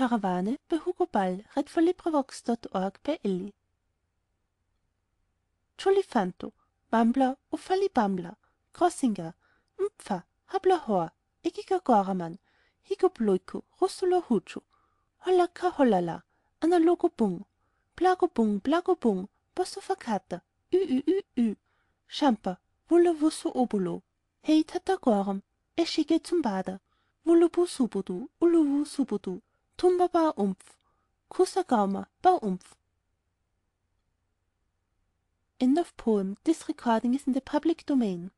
karawane bei hugo ball wambla uffali bambla krossinger mpfa habla hor eckiger Goraman, higo bloiku russulo hutschu hollaka Holala, analogo bung blago bung blago bung bosso fakata üüüü champa wulla wusso obulo hei tata goram eschige zum bader Wulubu Tumba Baumpf. Kusa Gauma Baumpf. End of poem. This recording is in the public domain.